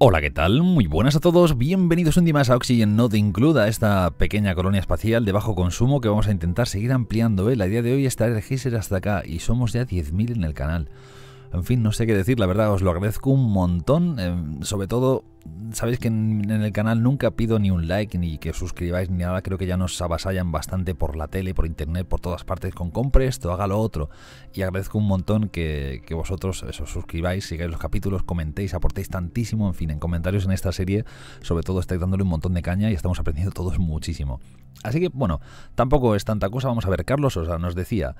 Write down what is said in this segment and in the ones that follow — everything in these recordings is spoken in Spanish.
Hola, ¿qué tal? Muy buenas a todos, bienvenidos un día más a Oxygen Not Include, a esta pequeña colonia espacial de bajo consumo que vamos a intentar seguir ampliando. ¿eh? La idea de hoy es traer el geyser hasta acá y somos ya 10.000 en el canal. En fin, no sé qué decir, la verdad, os lo agradezco un montón, eh, sobre todo sabéis que en, el canal nunca pido ni un like, ni que suscribáis, ni nada. Creo que ya nos avasallan bastante por la tele, por internet, por todas partes. Con compre esto, haga lo otro. Y agradezco un montón que, vosotros os suscribáis, sigáis los capítulos, comentéis, aportéis tantísimo. En fin, en comentarios en esta serie, sobre todo estáis dándole un montón de caña y estamos aprendiendo todos muchísimo. Así que, bueno, tampoco es tanta cosa. Vamos a ver, Carlos o sea, nos decía,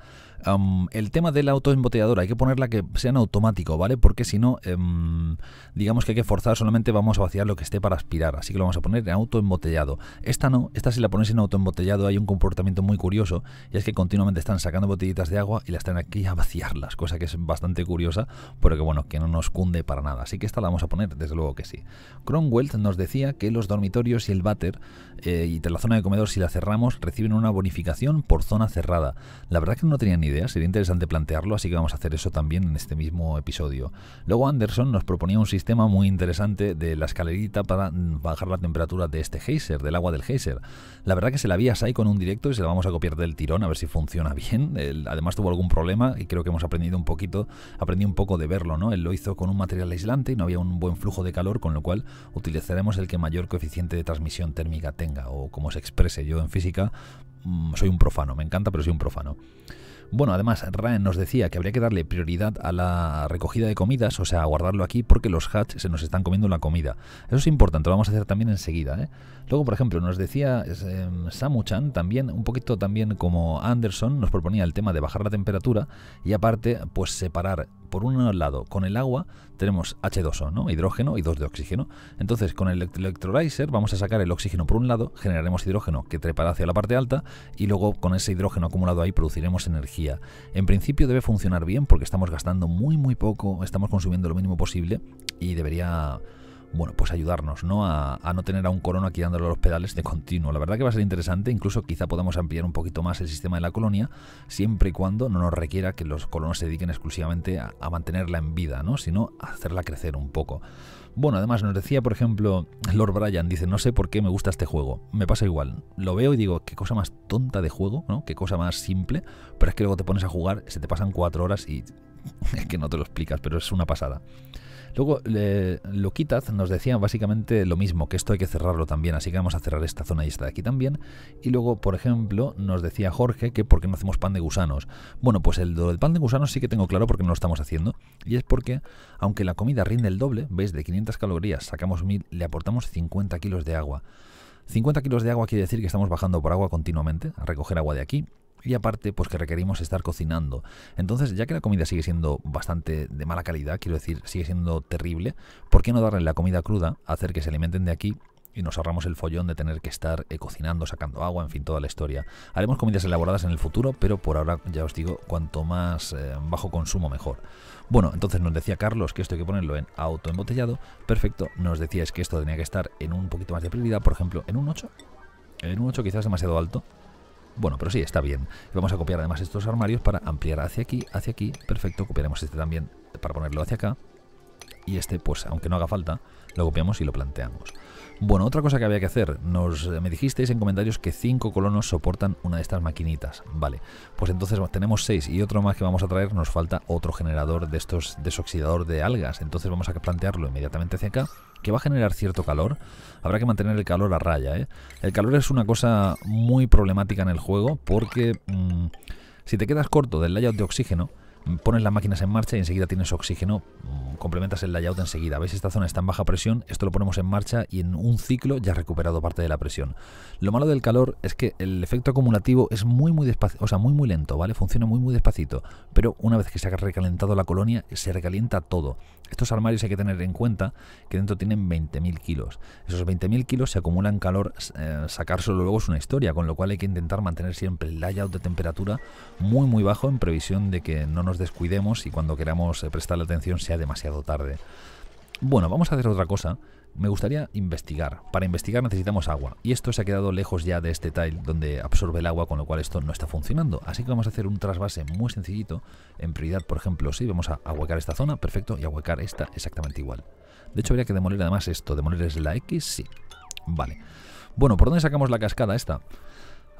um, el tema del auto hay que ponerla que sea en automático, ¿vale? Porque si no, em, digamos que hay que forzar, solamente vamos vaciar lo que esté para aspirar, así que lo vamos a poner en auto embotellado. Esta no, esta si la pones en auto embotellado hay un comportamiento muy curioso y es que continuamente están sacando botellitas de agua y las están aquí a vaciarlas, cosa que es bastante curiosa, pero que bueno, que no nos cunde para nada. Así que esta la vamos a poner, desde luego que sí. Cromwell nos decía que los dormitorios y el váter eh, y de la zona de comedor, si la cerramos, reciben una bonificación por zona cerrada. La verdad que no tenía ni idea, sería interesante plantearlo, así que vamos a hacer eso también en este mismo episodio. Luego Anderson nos proponía un sistema muy interesante de la escalerita para mm, bajar la temperatura de este geyser, del agua del geyser. La verdad que se la vi a Sai con un directo y se la vamos a copiar del tirón a ver si funciona bien. además tuvo algún problema y creo que hemos aprendido un poquito, aprendí un poco de verlo, ¿no? Él lo hizo con un material aislante y no había un buen flujo de calor, con lo cual utilizaremos el que mayor coeficiente de transmisión térmica tenga o como se exprese yo en física, mm, soy un profano, me encanta, pero soy un profano. Bueno, además, Ryan nos decía que habría que darle prioridad a la recogida de comidas, o sea, guardarlo aquí porque los Hatch se nos están comiendo la comida. Eso es importante, lo vamos a hacer también enseguida, ¿eh? Luego, por ejemplo, nos decía em, Samuchan también, un poquito también como Anderson, nos proponía el tema de bajar la temperatura y aparte, pues separar, por un lado, con el agua tenemos H2O, ¿no? Hidrógeno y 2 de oxígeno. Entonces, con el electrolyzer vamos a sacar el oxígeno por un lado, generaremos hidrógeno que trepará hacia la parte alta y luego con ese hidrógeno acumulado ahí produciremos energía. En principio debe funcionar bien porque estamos gastando muy muy poco, estamos consumiendo lo mínimo posible y debería bueno, pues ayudarnos, ¿no? A, no tener a un corona aquí dándole los pedales de continuo. La verdad que va a ser interesante, incluso quizá podamos ampliar un poquito más el sistema de la colonia, siempre y cuando no nos requiera que los colonos se dediquen exclusivamente a, mantenerla en vida, ¿no? Sino a hacerla crecer un poco. Bueno, además nos decía, por ejemplo, Lord Bryan dice, no sé por qué me gusta este juego. Me pasa igual. Lo veo y digo, qué cosa más tonta de juego, ¿no? Qué cosa más simple. Pero es que luego te pones a jugar, se te pasan cuatro horas y es que no te lo explicas, pero es una pasada. Luego, lo Loquitas nos decían básicamente lo mismo, que esto hay que cerrarlo también, así que vamos a cerrar esta zona y esta de aquí también. Y luego, por ejemplo, nos decía Jorge que por qué no hacemos pan de gusanos. Bueno, pues el, del pan de gusanos sí que tengo claro por qué no lo estamos haciendo. Y es porque, aunque la comida rinde el doble, veis, de 500 calorías sacamos 1000, le aportamos 50 kilos de agua. 50 kilos de agua quiere decir que estamos bajando por agua continuamente, a recoger agua de aquí, y aparte pues que requerimos estar cocinando. Entonces, ya que la comida sigue siendo bastante de mala calidad, quiero decir, sigue siendo terrible, ¿por qué no darle la comida cruda, hacer que se alimenten de aquí y nos ahorramos el follón de tener que estar eh, cocinando, sacando agua, en fin, toda la historia. Haremos comidas elaboradas en el futuro, pero por ahora ya os digo, cuanto más eh, bajo consumo mejor. Bueno, entonces nos decía Carlos que esto hay que ponerlo en autoembotellado. Perfecto, nos decíais que esto tenía que estar en un poquito más de prioridad, por ejemplo, en un 8. En un 8 quizás demasiado alto, bueno, pero sí, está bien. Vamos a copiar además estos armarios para ampliar hacia aquí, hacia aquí. Perfecto, copiaremos este también para ponerlo hacia acá. Y este, pues, aunque no haga falta, lo copiamos y lo planteamos. Bueno, otra cosa que había que hacer. Nos, eh, me dijisteis en comentarios que cinco colonos soportan una de estas maquinitas. Vale, pues entonces tenemos seis y otro más que vamos a traer. Nos falta otro generador de estos desoxidador de algas. Entonces vamos a plantearlo inmediatamente hacia acá que va a generar cierto calor. Habrá que mantener el calor a raya, ¿eh? El calor es una cosa muy problemática en el juego porque mm, si te quedas corto del layout de oxígeno, pones las máquinas en marcha y enseguida tienes oxígeno, mm, complementas el layout enseguida. ¿Veis? Esta zona está en baja presión, esto lo ponemos en marcha y en un ciclo ya ha recuperado parte de la presión. Lo malo del calor es que el efecto acumulativo es muy muy despacio, o sea, muy muy lento, ¿vale? Funciona muy muy despacito, pero una vez que se ha recalentado la colonia, se recalienta todo. Estos armarios hay que tener en cuenta que dentro tienen 20.000 kilos. Esos 20.000 kilos se acumulan calor, eh, sacar sacárselo luego es una historia, con lo cual hay que intentar mantener siempre el layout de temperatura muy muy bajo en previsión de que no nos nos descuidemos y cuando queramos eh, prestarle atención sea demasiado tarde. Bueno, vamos a hacer otra cosa. Me gustaría investigar. Para investigar necesitamos agua. Y esto se ha quedado lejos ya de este tile donde absorbe el agua, con lo cual esto no está funcionando. Así que vamos a hacer un trasvase muy sencillito. En prioridad, por ejemplo, sí, vamos a ahuecar esta zona, perfecto, y ahuecar esta exactamente igual. De hecho, habría que demoler además esto. Demoler es la X, sí. Vale. Bueno, ¿por dónde sacamos la cascada esta?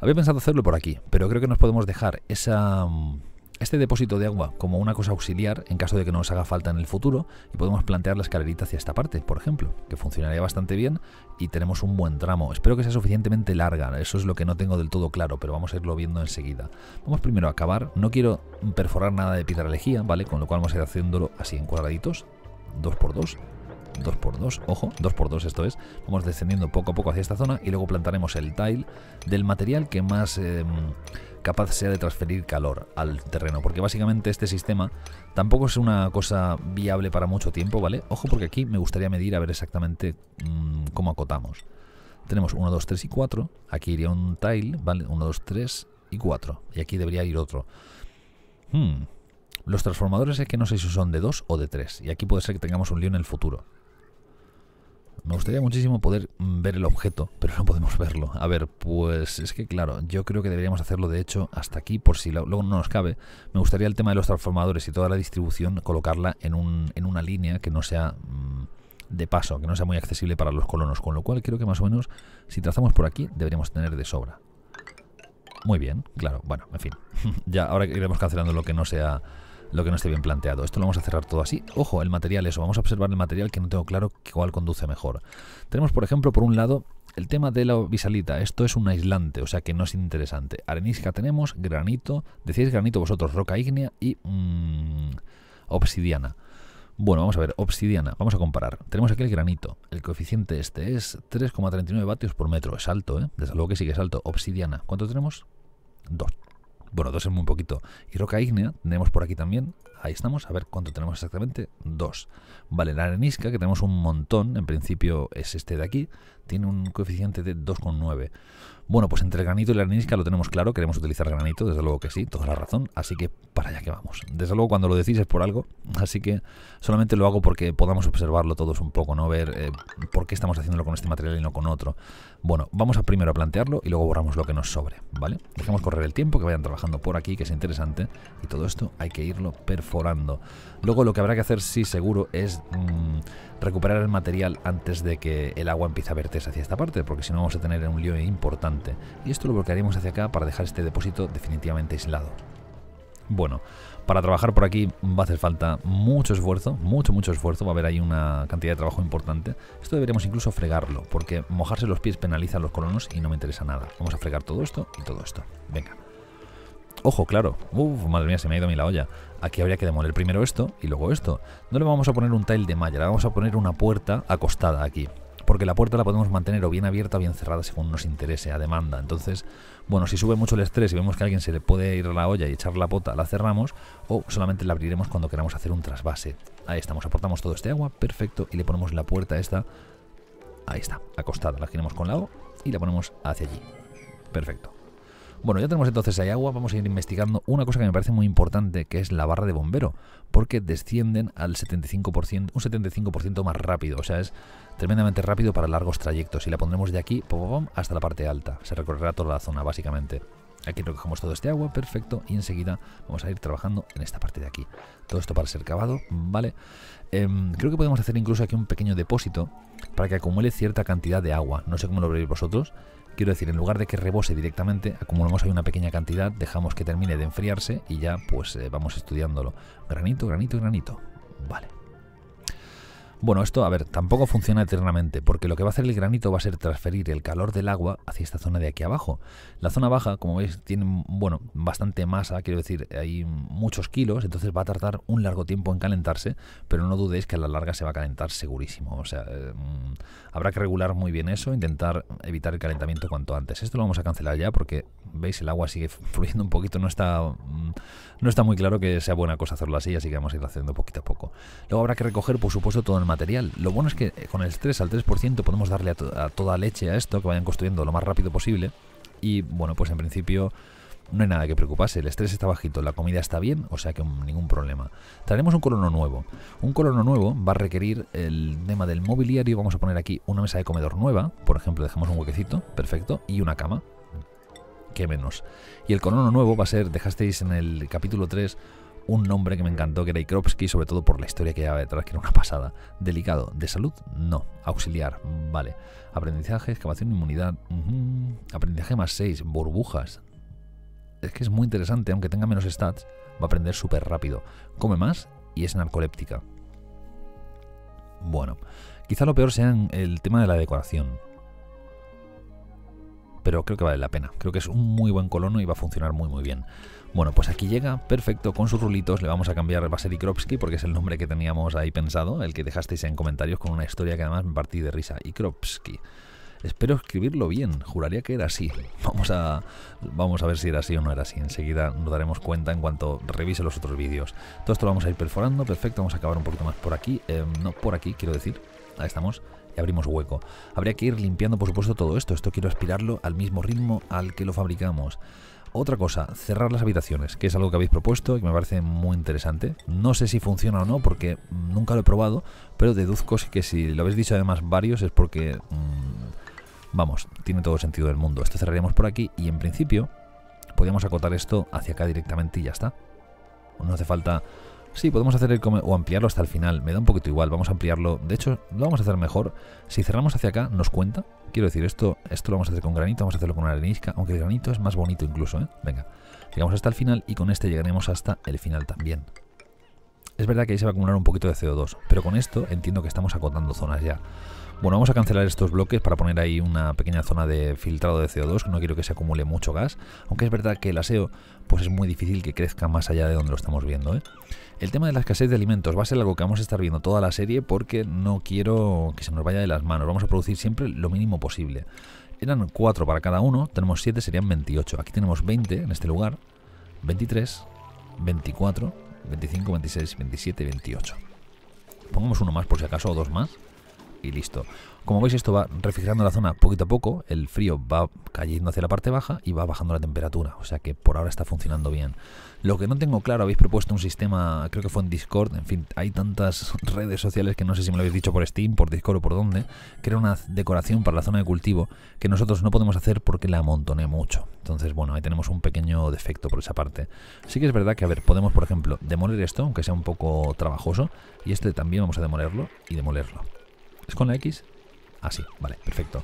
Había pensado hacerlo por aquí, pero creo que nos podemos dejar esa mm, este depósito de agua como una cosa auxiliar en caso de que nos haga falta en el futuro y podemos plantear la escalerita hacia esta parte, por ejemplo, que funcionaría bastante bien y tenemos un buen tramo. Espero que sea suficientemente larga, eso es lo que no tengo del todo claro, pero vamos a irlo viendo enseguida. Vamos primero a acabar, no quiero perforar nada de piedra lejía, ¿vale? Con lo cual vamos a ir haciéndolo así en cuadraditos, dos por dos, 2x2, ojo, 2x2 esto es. Vamos descendiendo poco a poco hacia esta zona y luego plantaremos el tile del material que más em, capaz sea de transferir calor al terreno, porque básicamente este sistema tampoco es una cosa viable para mucho tiempo, ¿vale? Ojo porque aquí me gustaría medir a ver exactamente mm, cómo acotamos. Tenemos 1, 2, 3 y 4, aquí iría un tile, ¿vale? 1, 2, 3 y 4, y aquí debería ir otro. Hmm, los transformadores es que no sé si son de 2 o de 3, y aquí puede ser que tengamos un lío en el futuro. Me gustaría muchísimo poder mm, ver el objeto, pero no podemos verlo. A ver, pues es que claro, yo creo que deberíamos hacerlo de hecho hasta aquí, por si luego no nos cabe. Me gustaría el tema de los transformadores y toda la distribución colocarla en, un, en una línea que no sea mm, de paso, que no sea muy accesible para los colonos. Con lo cual creo que más o menos, si trazamos por aquí, deberíamos tener de sobra. Muy bien, claro, bueno, en fin. ya ahora iremos cancelando lo que no sea lo que no esté bien planteado. Esto lo vamos a cerrar todo así. Ojo, el material, eso. Vamos a observar el material que no tengo claro cuál conduce mejor. Tenemos, por ejemplo, por un lado, el tema de la bisalita. Esto es un aislante, o sea que no es interesante. Arenisca tenemos, granito. Decíais granito vosotros, roca ígnea y mm, obsidiana. Bueno, vamos a ver, obsidiana, vamos a comparar. Tenemos aquí el granito. El coeficiente este es 3,39 vatios por metro. Es alto, ¿eh? Desde luego que sí que es alto. Obsidiana, ¿cuánto tenemos? 2. Bueno, dos es muy poquito. Y Roca Ígnea tenemos por aquí también. Ahí estamos, a ver cuánto tenemos exactamente. Dos, Vale, la arenisca, que tenemos un montón, en principio es este de aquí, tiene un coeficiente de 2,9. Bueno, pues entre el granito y la arenisca lo tenemos claro, queremos utilizar granito, desde luego que sí, toda la razón, así que para allá que vamos. Desde luego cuando lo decís es por algo, así que solamente lo hago porque podamos observarlo todos un poco, ¿no? Ver eh, por qué estamos haciéndolo con este material y no con otro. Bueno, vamos a primero a plantearlo y luego borramos lo que nos sobre, ¿vale? Dejemos correr el tiempo, que vayan trabajando por aquí, que es interesante, y todo esto hay que irlo perfecto Luego lo que habrá que hacer, sí, seguro, es mm, recuperar el material antes de que el agua empiece a verterse hacia esta parte, porque si no vamos a tener un lío importante. Y esto lo bloquearemos hacia acá para dejar este depósito definitivamente aislado. Bueno, para trabajar por aquí va a hacer falta mucho esfuerzo, mucho, mucho esfuerzo. Va a haber ahí una cantidad de trabajo importante. Esto deberíamos incluso fregarlo, porque mojarse los pies penaliza a los colonos y no me interesa nada. Vamos a fregar todo esto y todo esto. Venga. Ojo, claro. Uf, madre mía, se me ha ido a mí la olla. Aquí habría que demoler primero esto y luego esto. No le vamos a poner un tile de malla, le vamos a poner una puerta acostada aquí. Porque la puerta la podemos mantener o bien abierta o bien cerrada según nos interese, a demanda. Entonces, bueno, si sube mucho el estrés y vemos que alguien se le puede ir a la olla y echar la pota, la cerramos o solamente la abriremos cuando queramos hacer un trasvase. Ahí estamos, aportamos todo este agua, perfecto, y le ponemos la puerta esta, ahí está, acostada. La giramos con la O y la ponemos hacia allí. Perfecto. Bueno, ya tenemos entonces ahí agua, vamos a ir investigando una cosa que me parece muy importante, que es la barra de bombero, porque descienden al 75%, un 75% más rápido, o sea, es tremendamente rápido para largos trayectos y la pondremos de aquí pom, hasta la parte alta, se recorrerá toda la zona básicamente. Aquí recogemos todo este agua, perfecto, y enseguida vamos a ir trabajando en esta parte de aquí. Todo esto para ser cavado, ¿vale? Em, creo que podemos hacer incluso aquí un pequeño depósito para que acumule cierta cantidad de agua. No sé cómo lo veréis vosotros, Quiero decir, en lugar de que rebose directamente, acumulamos ahí una pequeña cantidad, dejamos que termine de enfriarse y ya pues eh, vamos estudiándolo. Granito, granito, granito. Vale. Bueno, esto, a ver, tampoco funciona eternamente, porque lo que va a hacer el granito va a ser transferir el calor del agua hacia esta zona de aquí abajo. La zona baja, como veis, tiene, bueno, bastante masa, quiero decir, hay muchos kilos, entonces va a tardar un largo tiempo en calentarse, pero no dudéis que a la larga se va a calentar segurísimo. O sea, eh, mm, habrá que regular muy bien eso, intentar evitar el calentamiento cuanto antes. Esto lo vamos a cancelar ya porque, veis, el agua sigue fluyendo un poquito, no está, mm, no está muy claro que sea buena cosa hacerlo así, así que vamos a ir haciendo poquito a poco. Luego habrá que recoger, por supuesto, todo el material. Lo bueno es que eh, con el estrés al 3% podemos darle a, toda leche a esto, que vayan construyendo lo más rápido posible. Y bueno, pues en principio no hay nada que preocuparse, el estrés está bajito, la comida está bien, o sea que ningún problema. Traeremos un colono nuevo. Un colono nuevo va a requerir el tema del mobiliario, vamos a poner aquí una mesa de comedor nueva, por ejemplo, dejamos un huequecito, perfecto, y una cama, que menos. Y el colono nuevo va a ser, dejasteis en el capítulo 3, un nombre que me encantó, que era Ikropsky, sobre todo por la historia que llevaba detrás, que era una pasada. Delicado, de salud, no. Auxiliar, vale. Aprendizaje, excavación, inmunidad. Aprendizaje más 6, burbujas. Es que es muy interesante, aunque tenga menos stats, va a aprender súper rápido. Come más y es narcoléptica. Bueno, quizá lo peor sea el tema de la decoración. Pero creo que vale la pena. Creo que es un muy buen colono y va a funcionar muy muy bien. Bueno, pues aquí llega, perfecto, con sus rulitos, le vamos a cambiar Ikropsky, porque es el nombre que teníamos ahí pensado, el que dejasteis en comentarios con una historia que además me partí de risa, Ikropsky Espero escribirlo bien, juraría que era así. Vamos a, vamos a ver si era así o no era así. Enseguida nos daremos cuenta en cuanto revise los otros vídeos. Todo esto lo vamos a ir perforando, perfecto, vamos a acabar un poquito más por aquí. Eh, no, por aquí, quiero decir. Ahí estamos y abrimos hueco. Habría que ir limpiando, por supuesto, todo esto. Esto quiero aspirarlo al mismo ritmo al que lo fabricamos. Otra cosa, cerrar las habitaciones, que es algo que habéis propuesto y que me parece muy interesante. No sé si funciona o no porque nunca lo he probado, pero deduzco que si lo habéis dicho además varios es porque... Mm, vamos, tiene todo el sentido del mundo. Esto cerraríamos por aquí y en principio podríamos acotar esto hacia acá directamente y ya está. No hace falta Sí, podemos hacer el o ampliarlo hasta el final. Me da un poquito igual. Vamos a ampliarlo. De hecho, lo vamos a hacer mejor. Si cerramos hacia acá, nos cuenta. Quiero decir, esto, esto lo vamos a hacer con granito. Vamos a hacerlo con una arenisca. Aunque el granito es más bonito incluso, ¿eh? Venga. Llegamos hasta el final y con este llegaremos hasta el final también. Es verdad que ahí se va a acumular un poquito de CO2. Pero con esto entiendo que estamos acotando zonas ya. Bueno, vamos a cancelar estos bloques para poner ahí una pequeña zona de filtrado de CO2, no quiero que se acumule mucho gas, aunque es verdad que el aseo pues es muy difícil que crezca más allá de donde lo estamos viendo. ¿eh? El tema de la escasez de alimentos va a ser algo que vamos a estar viendo toda la serie porque no quiero que se nos vaya de las manos. Vamos a producir siempre lo mínimo posible. Eran 4 para cada uno, tenemos 7, serían 28. Aquí tenemos 20 en este lugar, 23, 24, 25, 26, 27, 28. Pongamos uno más por si acaso o dos más y listo. Como veis esto va refrigerando la zona poquito a poco, el frío va cayendo hacia la parte baja y va bajando la temperatura, o sea que por ahora está funcionando bien. Lo que no tengo claro, habéis propuesto un sistema, creo que fue en Discord, en fin, hay tantas redes sociales que no sé si me lo habéis dicho por Steam, por Discord o por dónde, que era una decoración para la zona de cultivo que nosotros no podemos hacer porque la amontoné mucho. Entonces, bueno, ahí tenemos un pequeño defecto por esa parte. Sí que es verdad que, a ver, podemos, por ejemplo, demoler esto, aunque sea un poco trabajoso, y este también vamos a demolerlo y demolerlo. Es con la X Así, ah, vale, perfecto.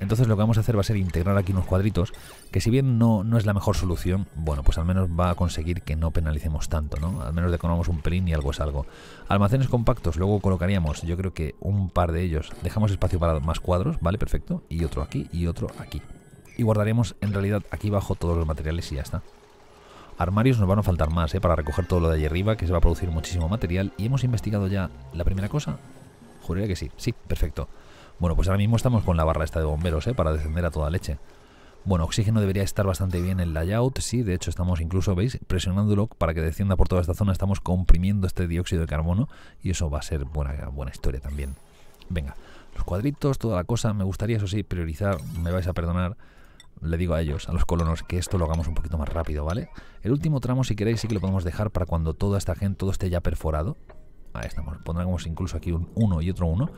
Entonces lo que vamos a hacer va a ser integrar aquí unos cuadritos, que si bien no, no es la mejor solución, bueno, pues al menos va a conseguir que no penalicemos tanto, ¿no? Al menos decoramos un pelín y algo es algo. Almacenes compactos, luego colocaríamos, yo creo que un par de ellos. Dejamos espacio para más cuadros, ¿vale? Perfecto. Y otro aquí y otro aquí. Y guardaremos en realidad aquí bajo todos los materiales y ya está. Armarios nos van a faltar más, ¿eh? Para recoger todo lo de allí arriba, que se va a producir muchísimo material. Y hemos investigado ya la primera cosa. Juraría que sí. Sí, perfecto. Bueno, pues ahora mismo estamos con la barra esta de bomberos, ¿eh? Para descender a toda leche. Bueno, oxígeno debería estar bastante bien el layout, sí, de hecho estamos incluso, ¿veis? Presionándolo para que descienda por toda esta zona, estamos comprimiendo este dióxido de carbono y eso va a ser buena, buena historia también. Venga, los cuadritos, toda la cosa, me gustaría, eso sí, priorizar, me vais a perdonar, le digo a ellos, a los colonos, que esto lo hagamos un poquito más rápido, ¿vale? El último tramo, si queréis, sí que lo podemos dejar para cuando toda esta gente, todo esté ya perforado, Ahí estamos. Pondremos incluso aquí un 1 y otro 1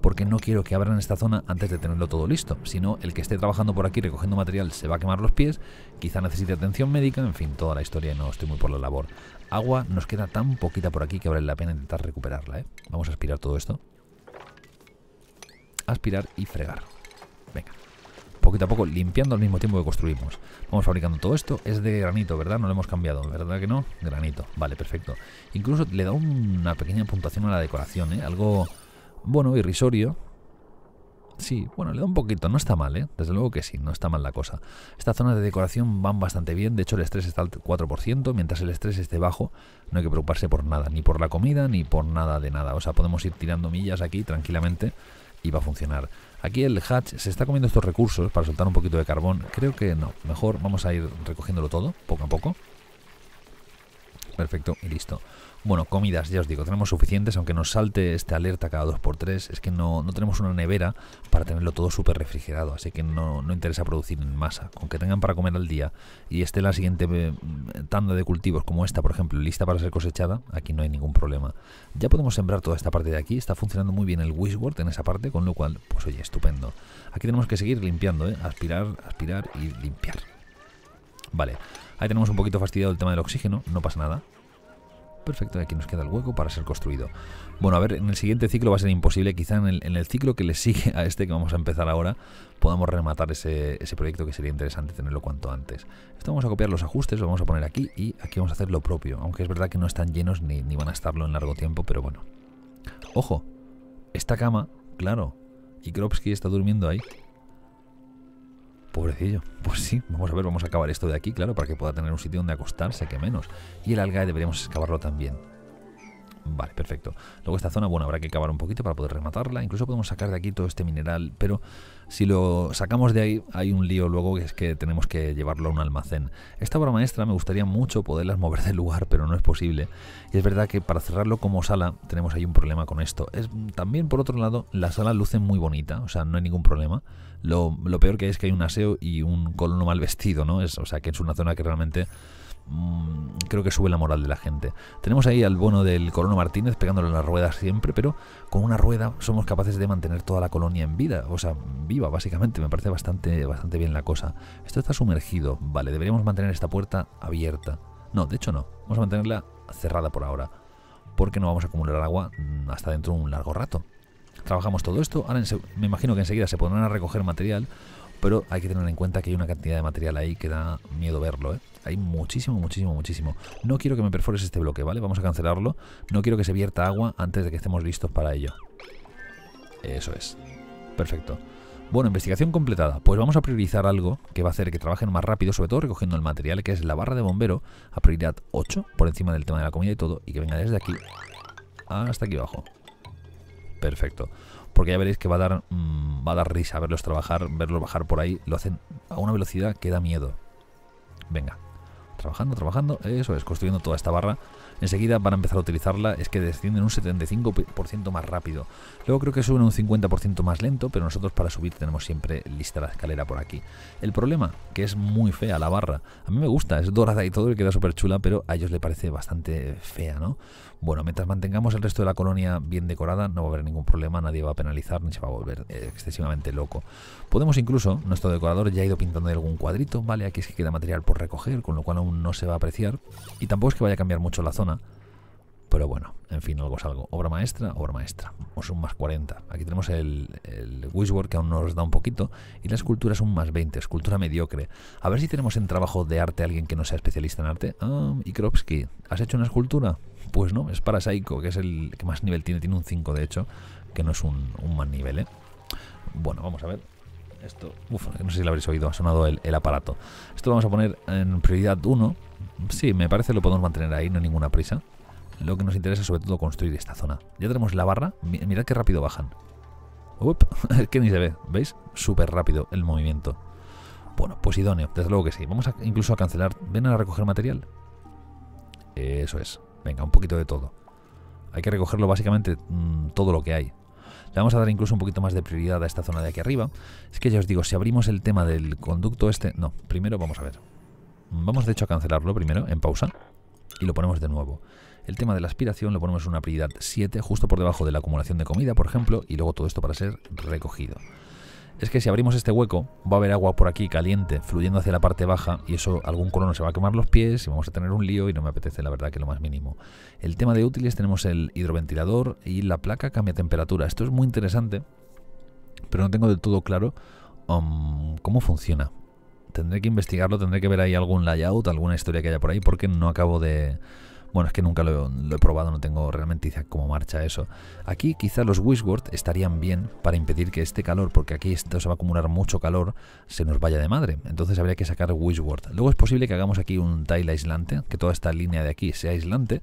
porque no quiero que abran esta zona antes de tenerlo todo listo. Si no, el que esté trabajando por aquí recogiendo material se va a quemar los pies, quizá necesite atención médica, en fin, toda la historia no estoy muy por la labor. Agua nos queda tan poquita por aquí que vale la pena intentar recuperarla, ¿eh? Vamos a aspirar todo esto. Aspirar y fregar. Venga poquito a poco, limpiando al mismo tiempo que construimos. Vamos fabricando todo esto, es de granito, ¿verdad? No lo hemos cambiado, ¿verdad que no? Granito, vale, perfecto. Incluso le da una pequeña puntuación a la decoración, ¿eh? Algo, bueno, irrisorio. Sí, bueno, le da un poquito, no está mal, ¿eh? Desde luego que sí, no está mal la cosa. Estas zonas de decoración van bastante bien, de hecho el estrés está al 4%, mientras el estrés esté bajo, no hay que preocuparse por nada, ni por la comida, ni por nada de nada. O sea, podemos ir tirando millas aquí tranquilamente y va a funcionar. Aquí el hatch se está comiendo estos recursos para soltar un poquito de carbón. Creo que no. Mejor vamos a ir recogiéndolo todo, poco a poco. Perfecto, y listo. Bueno, comidas, ya os digo, tenemos suficientes, aunque nos salte esta alerta cada 2x3, es que no, no tenemos una nevera para tenerlo todo súper refrigerado, así que no, no, interesa producir en masa. Con que tengan para comer al día y esté la siguiente eh, tanda de cultivos, como esta, por ejemplo, lista para ser cosechada, aquí no hay ningún problema. Ya podemos sembrar toda esta parte de aquí, está funcionando muy bien el Wishboard en esa parte, con lo cual, pues oye, estupendo. Aquí tenemos que seguir limpiando, eh, aspirar, aspirar y limpiar. Vale, ahí tenemos un poquito fastidiado el tema del oxígeno, no pasa nada perfecto, aquí nos queda el hueco para ser construido. Bueno, a ver, en el siguiente ciclo va a ser imposible, quizá en el, ciclo que le sigue a este que vamos a empezar ahora, podamos rematar ese, proyecto que sería interesante tenerlo cuanto antes. Esto vamos a copiar los ajustes, lo vamos a poner aquí y aquí vamos a hacer lo propio, aunque es verdad que no están llenos ni, ni van a estarlo en largo tiempo, pero bueno. Ojo, esta cama, claro, y Kropsky está durmiendo ahí. Pobrecillo. Pues sí, vamos a ver, vamos a acabar esto de aquí, claro, para que pueda tener un sitio donde acostarse, que menos. Y el algae deberíamos excavarlo también. Vale, perfecto. Luego esta zona, bueno, habrá que cavar un poquito para poder rematarla. Incluso podemos sacar de aquí todo este mineral, pero si lo sacamos de ahí hay un lío luego que es que tenemos que llevarlo a un almacén. Esta obra maestra me gustaría mucho poderlas mover del lugar, pero no es posible. Y es verdad que para cerrarlo como sala tenemos ahí un problema con esto. Es, también, por otro lado, la sala luce muy bonita, o sea, no hay ningún problema. Lo, peor que hay es que hay un aseo y un colono mal vestido, ¿no? Es, o sea, que es una zona que realmente Mm, creo que sube la moral de la gente. Tenemos ahí al bono del Colono Martínez pegándole en las ruedas siempre, pero con una rueda somos capaces de mantener toda la colonia en vida, o sea, viva básicamente, me parece bastante, bastante bien la cosa. Esto está sumergido, vale, deberíamos mantener esta puerta abierta. No, de hecho no, vamos a mantenerla cerrada por ahora, porque no vamos a acumular agua mm, hasta dentro de un largo rato. Trabajamos todo esto, ahora me imagino que enseguida se pondrán a recoger material, pero hay que tener en cuenta que hay una cantidad de material ahí que da miedo verlo, ¿eh? Hay muchísimo, muchísimo, muchísimo. No quiero que me perfores este bloque, ¿vale? Vamos a cancelarlo. No quiero que se vierta agua antes de que estemos listos para ello. Eso es. Perfecto. Bueno, investigación completada. Pues vamos a priorizar algo que va a hacer que trabajen más rápido, sobre todo recogiendo el material, que es la barra de bombero, a prioridad 8, por encima del tema de la comida y todo, y que venga desde aquí hasta aquí abajo. Perfecto. Porque ya veréis que va a dar, mm, va a dar risa verlos trabajar, verlos bajar por ahí. Lo hacen a una velocidad que da miedo. Venga, Trabajando, trabajando, eso es, construyendo toda esta barra. Enseguida van a empezar a utilizarla, es que descienden un 75% más rápido. Luego creo que suben un 50% más lento, pero nosotros para subir tenemos siempre lista la escalera por aquí. El problema, que es muy fea la barra. A mí me gusta, es dorada y todo, y queda súper chula, pero a ellos le parece bastante fea, ¿no? Bueno, mientras mantengamos el resto de la colonia bien decorada, no va a haber ningún problema, nadie va a penalizar ni se va a volver eh, excesivamente loco. Podemos incluso, nuestro decorador ya ha ido pintando de algún cuadrito, ¿vale? Aquí es que queda material por recoger, con lo cual aún no se va a apreciar. Y tampoco es que vaya a cambiar mucho la zona, pero bueno, en fin, algo es algo. Obra maestra, obra maestra. O son un más 40. Aquí tenemos el, el Wishboard que aún nos da un poquito. Y la escultura es un más 20, escultura mediocre. A ver si tenemos en trabajo de arte alguien que no sea especialista en arte. Ah, y Kropsky, ¿has hecho una escultura? Pues no, es para Saiko, que es el que más nivel tiene. Tiene un 5, de hecho, que no es un, más nivel, ¿eh? Bueno, vamos a ver. Esto, uf, no sé si lo habréis oído, ha sonado el, aparato. Esto lo vamos a poner en prioridad 1. Sí, me parece lo podemos mantener ahí, no hay ninguna prisa. Lo que nos interesa sobre todo construir esta zona. Ya tenemos la barra. Mirad qué rápido bajan. Up, que ni se ve. ¿Veis? Súper rápido el movimiento. Bueno, pues idóneo, desde luego que sí. Vamos a, incluso a cancelar. ¿Ven a recoger material? Eso es. Venga, un poquito de todo. Hay que recogerlo básicamente mm, todo lo que hay. Le vamos a dar incluso un poquito más de prioridad a esta zona de aquí arriba. Es que ya os digo, si abrimos el tema del conducto este... No, primero vamos a ver. Vamos de hecho a cancelarlo primero, en pausa. Y lo ponemos de nuevo. El tema de la aspiración lo ponemos en una prioridad 7, justo por debajo de la acumulación de comida, por ejemplo, y luego todo esto para ser recogido. Es que si abrimos este hueco, va a haber agua por aquí caliente, fluyendo hacia la parte baja, y eso algún colono se va a quemar los pies y vamos a tener un lío y no me apetece, la verdad, que lo más mínimo. El tema de útiles tenemos el hidroventilador y la placa cambia temperatura. Esto es muy interesante, pero no tengo del todo claro um, cómo funciona tendré que investigarlo, tendré que ver ahí algún layout, alguna historia que haya por ahí, porque no acabo de, bueno, es que nunca lo, he probado, no tengo realmente idea cómo marcha eso. Aquí quizá los Wishword estarían bien para impedir que este calor, porque aquí esto se va a acumular mucho calor, se nos vaya de madre. Entonces habría que sacar Wishword. Luego es posible que hagamos aquí un tile aislante, que toda esta línea de aquí sea aislante,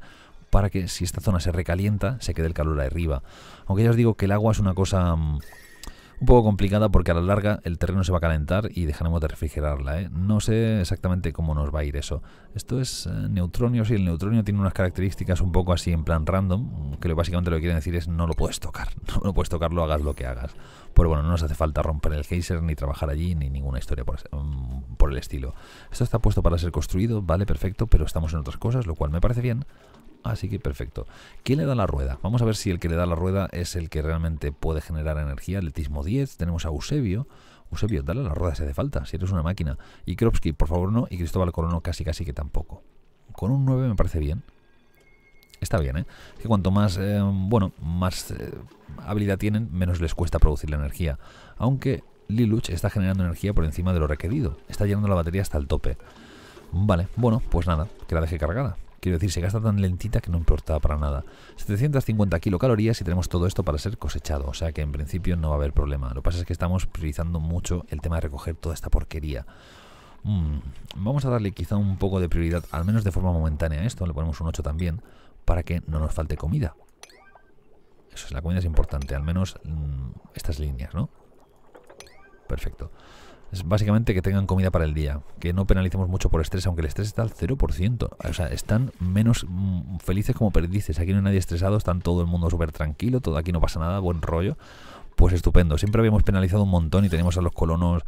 para que si esta zona se recalienta, se quede el calor arriba. Aunque ya os digo que el agua es una cosa mm, un poco complicada porque a la larga el terreno se va a calentar y dejaremos de refrigerarla. ¿eh? No sé exactamente cómo nos va a ir eso. Esto es eh, neutronio, sí, el neutronio tiene unas características un poco así en plan random, que básicamente lo que quieren decir es no lo puedes tocar, no lo puedes tocar, lo hagas lo que hagas. Pero bueno, no nos hace falta romper el geyser ni trabajar allí ni ninguna historia por, mm, por el estilo. Esto está puesto para ser construido, vale, perfecto, pero estamos en otras cosas, lo cual me parece bien así que perfecto. ¿Quién le da la rueda? Vamos a ver si el que le da la rueda es el que realmente puede generar energía. Tismo 10, tenemos a Eusebio. Eusebio, dale la rueda se hace falta, si eres una máquina. Y Kropski, por favor no, y Cristóbal Corono casi casi que tampoco. Con un 9 me parece bien. Está bien, ¿eh? Es que cuanto más, eh, bueno, más eh, habilidad tienen, menos les cuesta producir la energía. Aunque Liluch está generando energía por encima de lo requerido. Está llenando la batería hasta el tope. Vale, bueno, pues nada, que la deje cargada. Quiero decir, se gasta tan lentita que no importa para nada. 750 kilocalorías y tenemos todo esto para ser cosechado, o sea que en principio no va a haber problema. Lo que pasa es que estamos priorizando mucho el tema de recoger toda esta porquería. Mm, vamos a darle quizá un poco de prioridad, al menos de forma momentánea a esto, le ponemos un 8 también, para que no nos falte comida. Eso es, la comida es importante, al menos mm, estas líneas, ¿no? Perfecto es básicamente que tengan comida para el día, que no penalicemos mucho por estrés, aunque el estrés está al 0%. O sea, están menos mm, felices como perdices. Aquí no hay nadie estresado, están todo el mundo súper tranquilo, todo aquí no pasa nada, buen rollo. Pues estupendo. Siempre habíamos penalizado un montón y teníamos a los colonos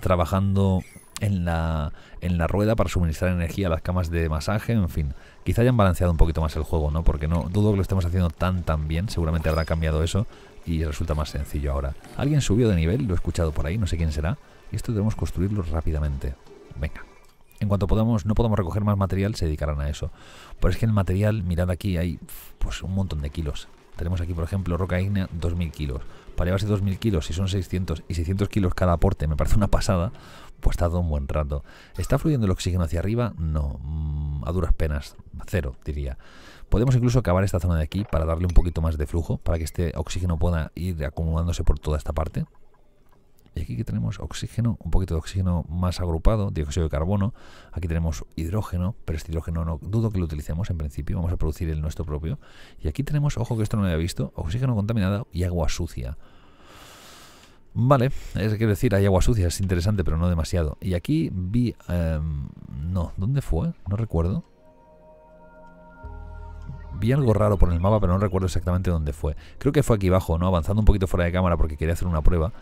trabajando en la, en la rueda para suministrar energía a las camas de masaje, en fin. Quizá hayan balanceado un poquito más el juego, ¿no? Porque no dudo que lo estemos haciendo tan tan bien, seguramente habrá cambiado eso y resulta más sencillo ahora. Alguien subió de nivel, lo he escuchado por ahí, no sé quién será, y esto debemos construirlo rápidamente. Venga. En cuanto podamos, no podamos recoger más material, se dedicarán a eso. Pero es que el material, mirad aquí, hay pues un montón de kilos. Tenemos aquí, por ejemplo, roca ígnea, 2.000 kilos. Para llevarse 2.000 kilos, si son 600 y 600 kilos cada aporte, me parece una pasada, pues dado un buen rato. ¿Está fluyendo el oxígeno hacia arriba? No, mm, a duras penas, cero, diría. Podemos incluso acabar esta zona de aquí para darle un poquito más de flujo, para que este oxígeno pueda ir acumulándose por toda esta parte. Y aquí que tenemos oxígeno, un poquito de oxígeno más agrupado, dióxido de carbono. Aquí tenemos hidrógeno, pero este hidrógeno no dudo que lo utilicemos en principio. Vamos a producir el nuestro propio. Y aquí tenemos, ojo que esto no lo había visto, oxígeno contaminado y agua sucia. Vale, es quiero decir, hay agua sucia, es interesante, pero no demasiado. Y aquí vi... Em, no, ¿dónde fue? No recuerdo. Vi algo raro por el mapa, pero no recuerdo exactamente dónde fue. Creo que fue aquí abajo, ¿no? Avanzando un poquito fuera de cámara porque quería hacer una prueba.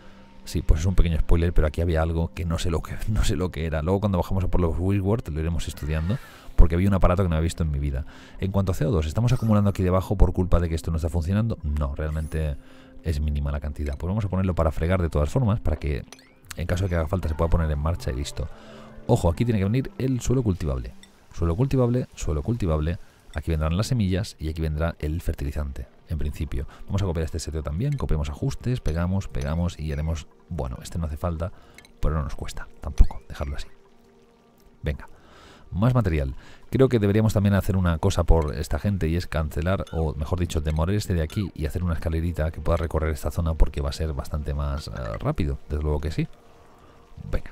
Sí, pues es un pequeño spoiler, pero aquí había algo que no sé lo que, no sé lo que era. Luego cuando bajamos por los Wilworth lo iremos estudiando, porque había un aparato que no había visto en mi vida. En cuanto a CO2, ¿estamos acumulando aquí debajo por culpa de que esto no está funcionando? No, realmente es mínima la cantidad. Pues vamos a ponerlo para fregar de todas formas, para que en caso de que haga falta se pueda poner en marcha y listo. Ojo, aquí tiene que venir el suelo cultivable. Suelo cultivable, suelo cultivable, aquí vendrán las semillas y aquí vendrá el fertilizante en principio. Vamos a copiar este seteo también, copiamos ajustes, pegamos, pegamos y haremos... Bueno, este no hace falta, pero no nos cuesta tampoco dejarlo así. Venga, más material. Creo que deberíamos también hacer una cosa por esta gente y es cancelar, o mejor dicho, demorar este de aquí y hacer una escalerita que pueda recorrer esta zona porque va a ser bastante más eh, rápido, desde luego que sí. Venga.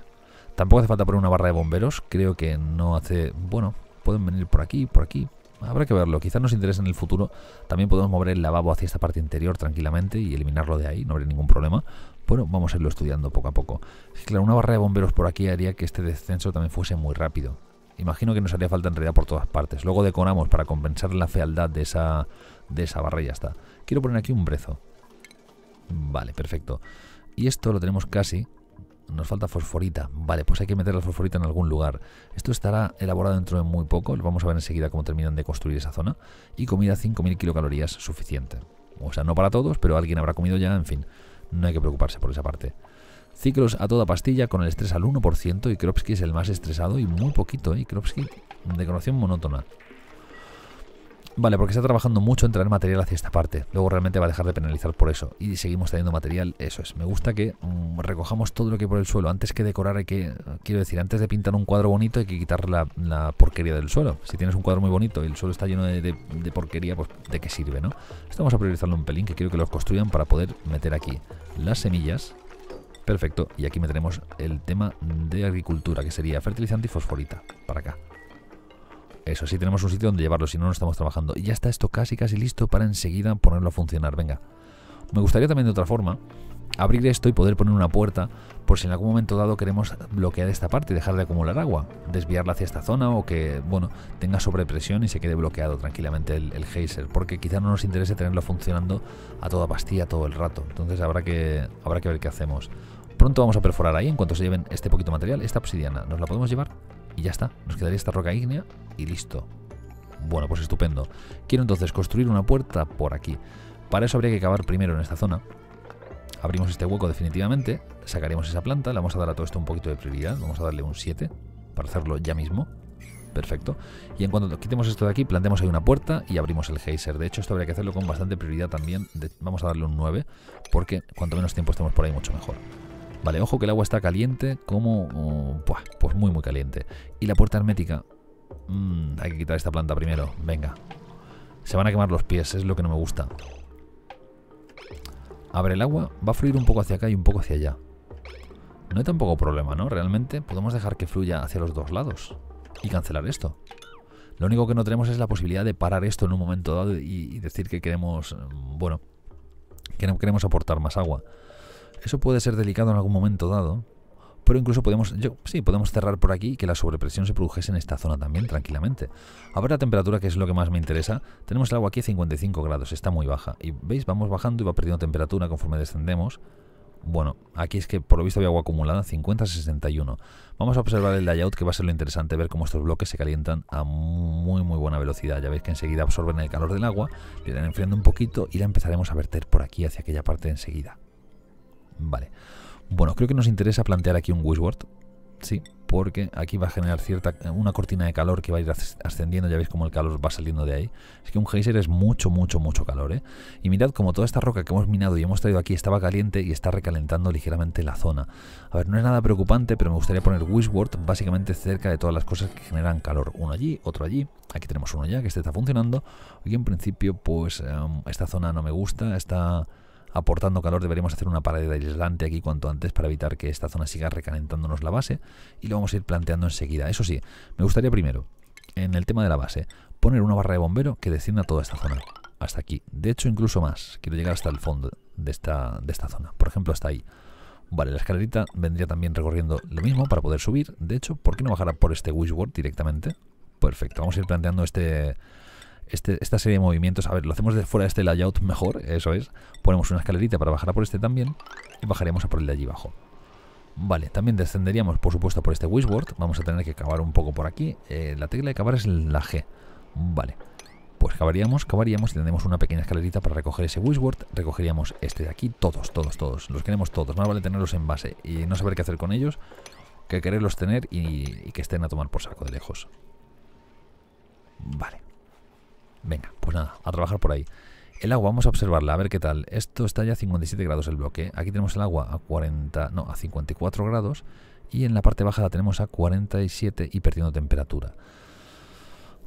Tampoco hace falta poner una barra de bomberos, creo que no hace... Bueno, pueden venir por aquí, por aquí, Habrá que verlo, quizás nos interese en el futuro. También podemos mover el lavabo hacia esta parte interior tranquilamente y eliminarlo de ahí, no habría ningún problema. Bueno, vamos a irlo estudiando poco a poco. Claro, una barra de bomberos por aquí haría que este descenso también fuese muy rápido. Imagino que nos haría falta en realidad por todas partes. Luego decoramos para compensar la fealdad de esa, de esa barra y ya está. Quiero poner aquí un brezo. Vale, perfecto. Y esto lo tenemos casi. Nos falta fosforita. Vale, pues hay que meter la fosforita en algún lugar. Esto estará elaborado dentro de muy poco. Vamos a ver enseguida cómo terminan de construir esa zona. Y comida 5.000 kilocalorías suficiente. O sea, no para todos, pero alguien habrá comido ya. En fin, no hay que preocuparse por esa parte. Ciclos a toda pastilla con el estrés al 1% y Kropsky es el más estresado y muy poquito, ¿eh? Kropsky, decoración monótona. Vale, porque está trabajando mucho en traer material hacia esta parte. Luego realmente va a dejar de penalizar por eso. Y seguimos teniendo material, eso es. Me gusta que mm, recojamos todo lo que hay por el suelo. Antes que decorar hay que, quiero decir, antes de pintar un cuadro bonito hay que quitar la, porquería del suelo. Si tienes un cuadro muy bonito y el suelo está lleno de, porquería, pues de qué sirve, ¿no? Esto vamos a priorizarlo un pelín, que quiero que los construyan para poder meter aquí las semillas. Perfecto. Y aquí meteremos el tema de agricultura, que sería fertilizante y fosforita. Para acá. Eso sí, tenemos un sitio donde llevarlo, si no, no estamos trabajando. Y ya está esto casi, casi listo para enseguida ponerlo a funcionar. Venga. Me gustaría también de otra forma abrir esto y poder poner una puerta por si en algún momento dado queremos bloquear esta parte y dejar de acumular agua, desviarla hacia esta zona o que, bueno, tenga sobrepresión y se quede bloqueado tranquilamente el, el porque quizá no nos interese tenerlo funcionando a toda pastilla todo el rato. Entonces habrá que, habrá que ver qué hacemos. Pronto vamos a perforar ahí en cuanto se lleven este poquito material, esta obsidiana. ¿Nos la podemos llevar? Y ya está, nos quedaría esta roca ígnea y listo. Bueno, pues estupendo. Quiero entonces construir una puerta por aquí. Para eso habría que cavar primero en esta zona. Abrimos este hueco definitivamente, sacaremos esa planta, le vamos a dar a todo esto un poquito de prioridad, vamos a darle un 7 para hacerlo ya mismo. Perfecto. Y en cuanto quitemos esto de aquí, plantemos ahí una puerta y abrimos el geyser. De hecho, esto habría que hacerlo con bastante prioridad también. vamos a darle un 9, porque cuanto menos tiempo estemos por ahí, mucho mejor. Vale, ojo que el agua está caliente, como... Oh, pues muy, muy caliente. Y la puerta hermética... Mm, hay que quitar esta planta primero, venga. Se van a quemar los pies, es lo que no me gusta. Abre el agua, va a fluir un poco hacia acá y un poco hacia allá. No hay tampoco problema, ¿no? Realmente podemos dejar que fluya hacia los dos lados y cancelar esto. Lo único que no tenemos es la posibilidad de parar esto en un momento dado y, decir que queremos, mm, bueno, que no queremos aportar más agua. Eso puede ser delicado en algún momento dado, pero incluso podemos, podemos cerrar por aquí y que la sobrepresión se produjese en esta zona también tranquilamente. ver la temperatura, que es lo que más me interesa, tenemos el agua aquí a 55 grados, está muy baja. Y veis, vamos bajando y va perdiendo temperatura conforme descendemos. Bueno, aquí es que por lo visto había agua acumulada, 50-61. Vamos a observar el layout que va a ser lo interesante, ver cómo estos bloques se calientan a muy muy buena velocidad. Ya veis que enseguida absorben el calor del agua, vienen enfriando un poquito y la empezaremos a verter por aquí hacia aquella parte enseguida. Vale. Bueno, creo que nos interesa plantear aquí un wishboard. Sí, porque aquí va a generar cierta una cortina de calor que va a ir ascendiendo, ya veis cómo el calor va saliendo de ahí. Es que un geyser es mucho, mucho, mucho calor, ¿eh? Y mirad como toda esta roca que hemos minado y hemos traído aquí estaba caliente y está recalentando ligeramente la zona. A ver, no es nada preocupante, pero me gustaría poner Wishword básicamente cerca de todas las cosas que generan calor. Uno allí, otro allí. Aquí tenemos uno ya, que este está funcionando. y en principio, pues em, esta zona no me gusta, está aportando calor deberíamos hacer una pared aislante aquí cuanto antes para evitar que esta zona siga recalentándonos la base y lo vamos a ir planteando enseguida. Eso sí, me gustaría primero, en el tema de la base, poner una barra de bombero que descienda toda esta zona, hasta aquí. De hecho, incluso más, quiero llegar hasta el fondo de esta, de esta zona, por ejemplo hasta ahí. Vale, la escalerita vendría también recorriendo lo mismo para poder subir. De hecho, ¿por qué no bajar por este Wishboard directamente? Perfecto, vamos a ir planteando este este, esta serie de movimientos. A ver, lo hacemos de fuera de este layout mejor, eso es. Ponemos una escalerita para bajar a por este también y bajaríamos a por el de allí abajo. Vale, también descenderíamos, por supuesto, por este wishboard. Vamos a tener que cavar un poco por aquí. Eh, la tecla de cavar es la G. Vale. Pues cavaríamos, cavaríamos y tendremos una pequeña escalerita para recoger ese wishboard. Recogeríamos este de aquí, todos, todos, todos. Los queremos todos. Más vale tenerlos en base y no saber qué hacer con ellos que quererlos tener y que estén a tomar por saco de lejos. Vale. Venga, pues nada, a trabajar por ahí. El agua, vamos a observarla, a ver qué tal. Esto está ya a 57 grados el bloque. Aquí tenemos el agua a 40, no, a 54 grados. Y en la parte baja la tenemos a 47 y perdiendo temperatura.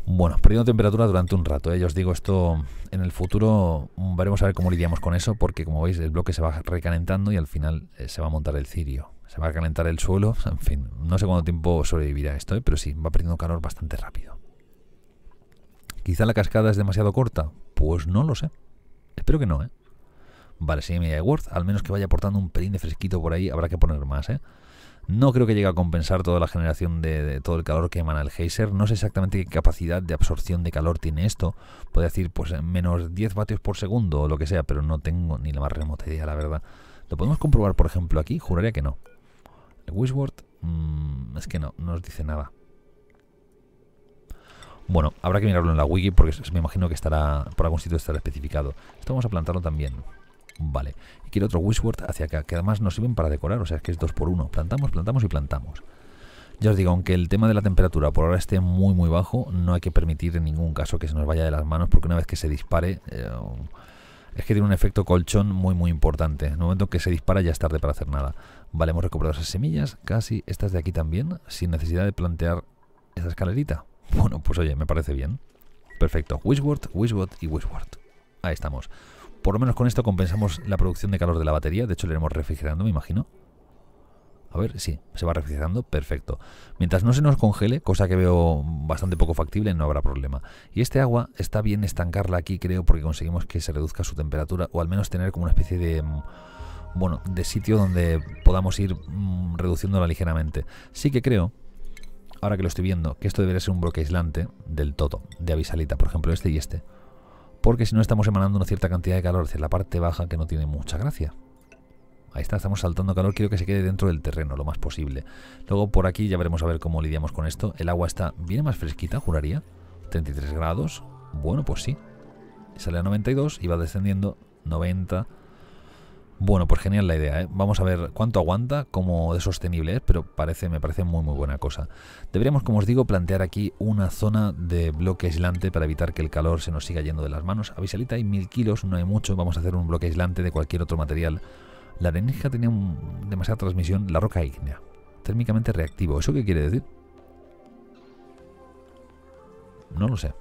Bueno, perdiendo temperatura durante un rato. ellos ¿eh? os digo esto en el futuro. Veremos a ver cómo lidiamos con eso, porque como veis, el bloque se va recalentando y al final eh, se va a montar el cirio. Se va a calentar el suelo. En fin, no sé cuánto tiempo sobrevivirá esto, ¿eh? pero sí, va perdiendo calor bastante rápido. ¿Quizá la cascada es demasiado corta? Pues no lo sé. Espero que no, ¿eh? Vale, si media de Worth, al menos que vaya aportando un pelín de fresquito por ahí, habrá que poner más, ¿eh? No creo que llegue a compensar toda la generación de, todo el calor que emana el geyser. No sé exactamente qué capacidad de absorción de calor tiene esto. Puede decir, pues menos 10 vatios por segundo o lo que sea, pero no tengo ni la más remota idea, la verdad. ¿Lo podemos comprobar, por ejemplo, aquí? Juraría que no. El Wishword, mm, es que no, no nos dice nada. Bueno, habrá que mirarlo en la wiki porque me imagino que estará por algún sitio estará especificado. Esto vamos a plantarlo también. Vale. Y quiero otro word hacia acá, que además nos sirven para decorar, o sea, es que es dos por uno. Plantamos, plantamos y plantamos. Ya os digo, aunque el tema de la temperatura por ahora esté muy muy bajo, no hay que permitir en ningún caso que se nos vaya de las manos, porque una vez que se dispare, eh, es que tiene un efecto colchón muy muy importante. En el momento que se dispara ya es tarde para hacer nada. Vale, hemos recuperado esas semillas, casi estas de aquí también, sin necesidad de plantear esa escalerita. Bueno, pues oye, me parece bien. Perfecto. Wishword, Wishword y Wishword. Ahí estamos. Por lo menos con esto compensamos la producción de calor de la batería. De hecho, le iremos refrigerando, me imagino. A ver, sí, se va refrigerando, perfecto. Mientras no se nos congele, cosa que veo bastante poco factible, no habrá problema. Y este agua está bien estancarla aquí, creo, porque conseguimos que se reduzca su temperatura, o al menos tener como una especie de mm, bueno, de sitio donde podamos ir mm, reduciéndola ligeramente. Sí que creo ahora que lo estoy viendo, que esto debería ser un bloque aislante del todo, de avisalita, por ejemplo, este y este. Porque si no estamos emanando una cierta cantidad de calor hacia la parte baja que no tiene mucha gracia. Ahí está, estamos saltando calor, quiero que se quede dentro del terreno lo más posible. Luego por aquí ya veremos a ver cómo lidiamos con esto. El agua está, bien más fresquita, juraría. 33 grados. Bueno, pues sí. Sale a 92 y va descendiendo 90, bueno, pues genial la idea. ¿eh? Vamos a ver cuánto aguanta, cómo es sostenible ¿eh? pero parece, me parece muy muy buena cosa. Deberíamos, como os digo, plantear aquí una zona de bloque aislante para evitar que el calor se nos siga yendo de las manos. Avisalita hay mil kilos, no hay mucho. Vamos a hacer un bloque aislante de cualquier otro material. La arenisca tenía demasiada transmisión, la roca ígnea. Térmicamente reactivo. ¿Eso qué quiere decir? No lo sé.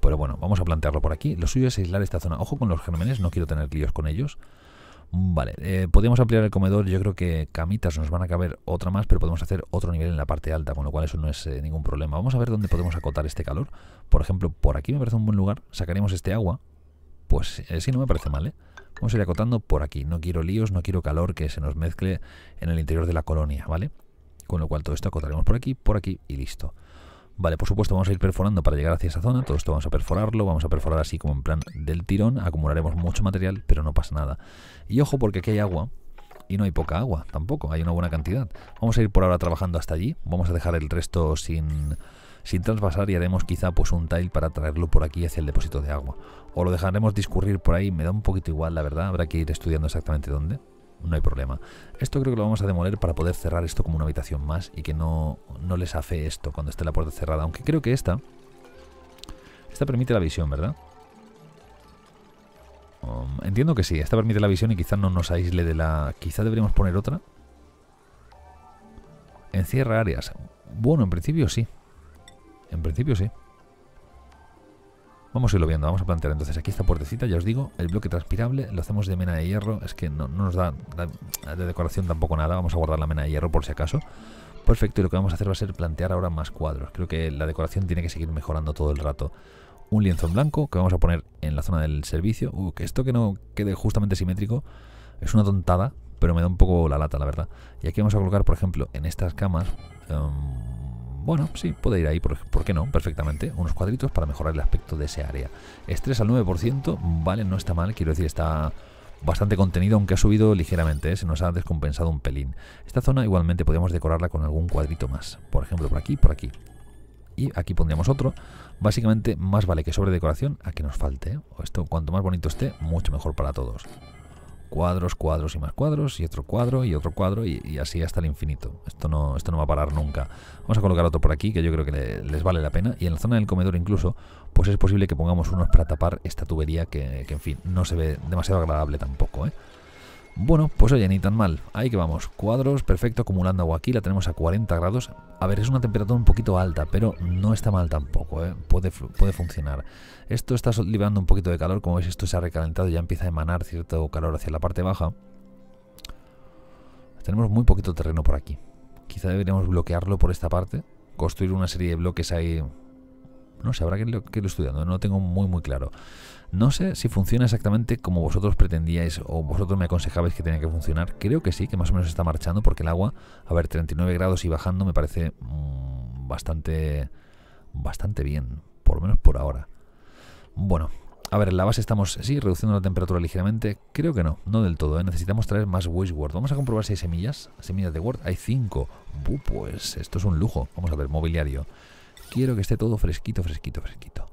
Pero bueno, vamos a plantearlo por aquí. Lo suyo es aislar esta zona. Ojo con los gérmenes, no quiero tener líos con ellos. Vale, eh, podemos ampliar el comedor. Yo creo que camitas nos van a caber otra más, pero podemos hacer otro nivel en la parte alta, con lo cual eso no es eh, ningún problema. Vamos a ver dónde podemos acotar este calor. Por ejemplo, por aquí me parece un buen lugar. Sacaremos este agua. Pues si, eh, sí, no me parece mal, ¿eh? Vamos a ir acotando por aquí. No quiero líos, no quiero calor que se nos mezcle en el interior de la colonia, ¿vale? Con lo cual todo esto acotaremos por aquí, por aquí y listo. Vale, por supuesto vamos a ir perforando para llegar hacia esa zona, todo esto vamos a perforarlo, vamos a perforar así como en plan del tirón, acumularemos mucho material, pero no pasa nada. Y ojo porque aquí hay agua, y no hay poca agua tampoco, hay una buena cantidad. Vamos a ir por ahora trabajando hasta allí, vamos a dejar el resto sin, sin trasvasar y haremos quizá pues un tile para traerlo por aquí hacia el depósito de agua. O lo dejaremos discurrir por ahí, me da un poquito igual la verdad, habrá que ir estudiando exactamente dónde no hay problema. Esto creo que lo vamos a demoler para poder cerrar esto como una habitación más y que no, les hace esto cuando esté la puerta cerrada. Aunque creo que esta... Esta permite la visión, ¿verdad? Um, entiendo que sí, esta permite la visión y quizás no nos aísle de la... quizá deberíamos poner otra. Encierra áreas. Bueno, en principio sí. En principio sí. Vamos a irlo viendo, vamos a plantear entonces aquí esta puertecita, ya os digo, el bloque transpirable lo hacemos de mena de hierro, es que no, nos da de decoración tampoco nada, vamos a guardar la mena de hierro por si acaso. Perfecto, y lo que vamos a hacer va a ser plantear ahora más cuadros, creo que la decoración tiene que seguir mejorando todo el rato. Un lienzo en blanco que vamos a poner en la zona del servicio, uh, que esto que no quede justamente simétrico es una tontada, pero me da un poco la lata, la verdad. Y aquí vamos a colocar, por ejemplo, en estas camas... Em, bueno, sí, puede ir ahí, por, qué no? Perfectamente, unos cuadritos para mejorar el aspecto de ese área. Estrés al 9%, vale, no está mal, quiero decir, está bastante contenido, aunque ha subido ligeramente, ¿eh? se nos ha descompensado un pelín. Esta zona igualmente podríamos decorarla con algún cuadrito más, por ejemplo, por aquí, por aquí. Y aquí pondríamos otro. Básicamente, más vale que sobre decoración a que nos falte. ¿eh? Esto, cuanto más bonito esté, mucho mejor para todos cuadros, cuadros y más cuadros, y otro cuadro y otro cuadro, y, así hasta el infinito. Esto no, esto no va a parar nunca. Vamos a colocar otro por aquí, que yo creo que les vale la pena. Y en la zona del comedor incluso, pues es posible que pongamos unos para tapar esta tubería que, que en fin, no se ve demasiado agradable tampoco, ¿eh? Bueno, pues oye, ni tan mal. Ahí que vamos. Cuadros, perfecto, acumulando agua aquí. La tenemos a 40 grados. A ver, es una temperatura un poquito alta, pero no está mal tampoco. ¿eh? Puede, puede funcionar. Esto está liberando un poquito de calor. Como veis, esto se ha recalentado y ya empieza a emanar cierto calor hacia la parte baja. Tenemos muy poquito terreno por aquí. Quizá deberíamos bloquearlo por esta parte. Construir una serie de bloques ahí no sé, habrá que, irlo estudiando, no lo tengo muy muy claro. No sé si funciona exactamente como vosotros pretendíais o vosotros me aconsejabais que tenía que funcionar. Creo que sí, que más o menos está marchando porque el agua, a ver, 39 grados y bajando me parece mm, bastante, bastante bien, por lo menos por ahora. Bueno, a ver, en la base estamos, sí, reduciendo la temperatura ligeramente. Creo que no, no del todo. ¿eh? Necesitamos traer más Word. Vamos a comprobar si hay semillas. Semillas de Word. Hay cinco. pues esto es un lujo. Vamos a ver, mobiliario. Quiero que esté todo fresquito, fresquito, fresquito.